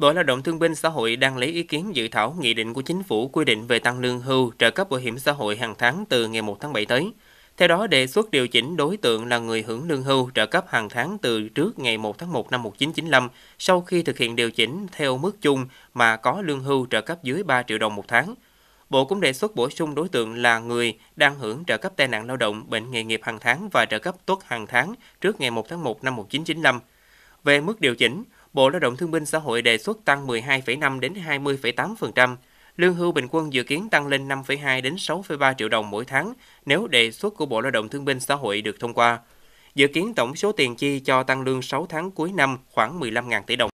Bộ Lao động Thương binh Xã hội đang lấy ý kiến dự thảo nghị định của chính phủ quy định về tăng lương hưu, trợ cấp bảo hiểm xã hội hàng tháng từ ngày 1 tháng 7 tới. Theo đó, đề xuất điều chỉnh đối tượng là người hưởng lương hưu trợ cấp hàng tháng từ trước ngày 1 tháng 1 năm 1995 sau khi thực hiện điều chỉnh theo mức chung mà có lương hưu trợ cấp dưới 3 triệu đồng một tháng. Bộ cũng đề xuất bổ sung đối tượng là người đang hưởng trợ cấp tai nạn lao động, bệnh nghề nghiệp hàng tháng và trợ cấp tuất hàng tháng trước ngày 1 tháng 1 năm 1995. Về mức điều chỉnh, Bộ Lao động Thương binh Xã hội đề xuất tăng 12,5 đến 20,8%, lương hưu bình quân dự kiến tăng lên 5,2 đến 6,3 triệu đồng mỗi tháng nếu đề xuất của Bộ Lao động Thương binh Xã hội được thông qua. Dự kiến tổng số tiền chi cho tăng lương 6 tháng cuối năm khoảng 15.000 tỷ đồng.